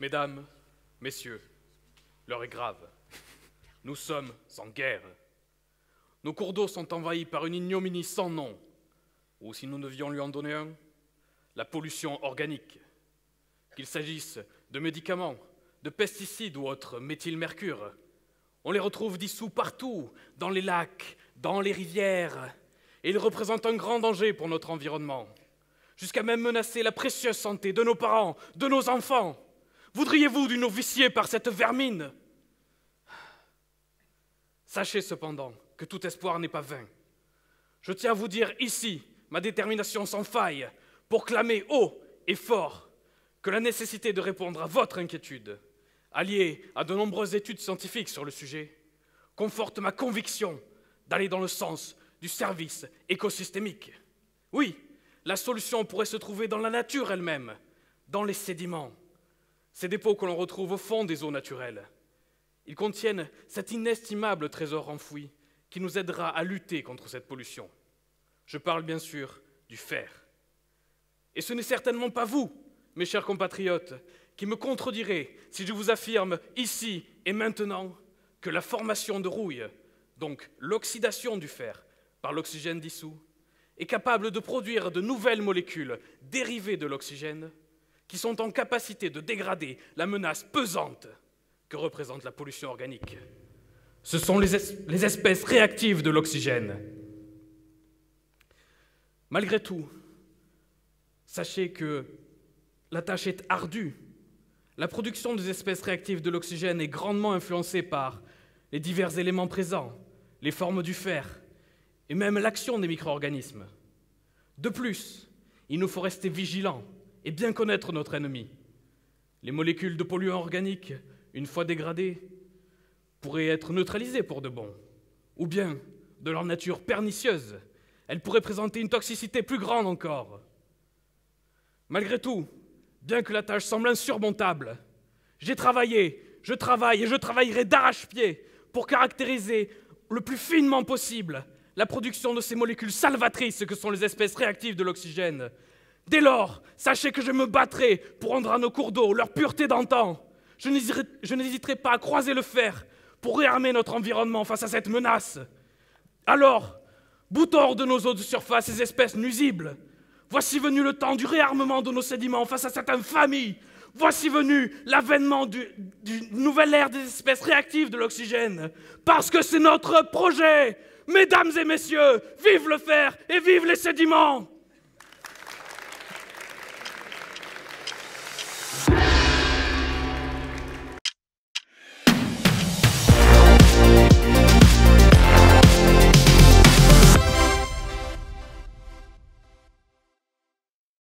Mesdames, messieurs, l'heure est grave. Nous sommes en guerre. Nos cours d'eau sont envahis par une ignominie sans nom. Ou si nous devions lui en donner un, la pollution organique. Qu'il s'agisse de médicaments, de pesticides ou autres méthylmercure. On les retrouve dissous partout, dans les lacs, dans les rivières, et ils représentent un grand danger pour notre environnement, jusqu'à même menacer la précieuse santé de nos parents, de nos enfants. Voudriez-vous d'une officier par cette vermine Sachez cependant que tout espoir n'est pas vain. Je tiens à vous dire ici ma détermination sans faille pour clamer haut et fort que la nécessité de répondre à votre inquiétude, alliée à de nombreuses études scientifiques sur le sujet, conforte ma conviction d'aller dans le sens du service écosystémique. Oui, la solution pourrait se trouver dans la nature elle-même, dans les sédiments. Ces dépôts que l'on retrouve au fond des eaux naturelles. Ils contiennent cet inestimable trésor enfoui qui nous aidera à lutter contre cette pollution. Je parle bien sûr du fer. Et ce n'est certainement pas vous, mes chers compatriotes, qui me contredirez si je vous affirme ici et maintenant que la formation de rouille, donc l'oxydation du fer par l'oxygène dissous, est capable de produire de nouvelles molécules dérivées de l'oxygène qui sont en capacité de dégrader la menace pesante que représente la pollution organique. Ce sont les, espèces réactives de l'oxygène. Malgré tout, sachez que la tâche est ardue. La production des espèces réactives de l'oxygène est grandement influencée par les divers éléments présents, les formes du fer et même l'action des micro-organismes. De plus, il nous faut rester vigilants et bien connaître notre ennemi. Les molécules de polluants organiques, une fois dégradées, pourraient être neutralisées pour de bon, ou bien, de leur nature pernicieuse, elles pourraient présenter une toxicité plus grande encore. Malgré tout, bien que la tâche semble insurmontable, j'ai travaillé, je travaille et je travaillerai d'arrache-pied pour caractériser le plus finement possible la production de ces molécules salvatrices que sont les espèces réactives de l'oxygène, Dès lors, sachez que je me battrai pour rendre à nos cours d'eau leur pureté d'antan. Je n'hésiterai pas à croiser le fer pour réarmer notre environnement face à cette menace. Alors, boutons hors de nos eaux de surface ces espèces nuisibles. Voici venu le temps du réarmement de nos sédiments face à cette infamie. Voici venu l'avènement d'une nouvelle ère des espèces réactives de l'oxygène. Parce que c'est notre projet. Mesdames et messieurs, vive le fer et vive les sédiments.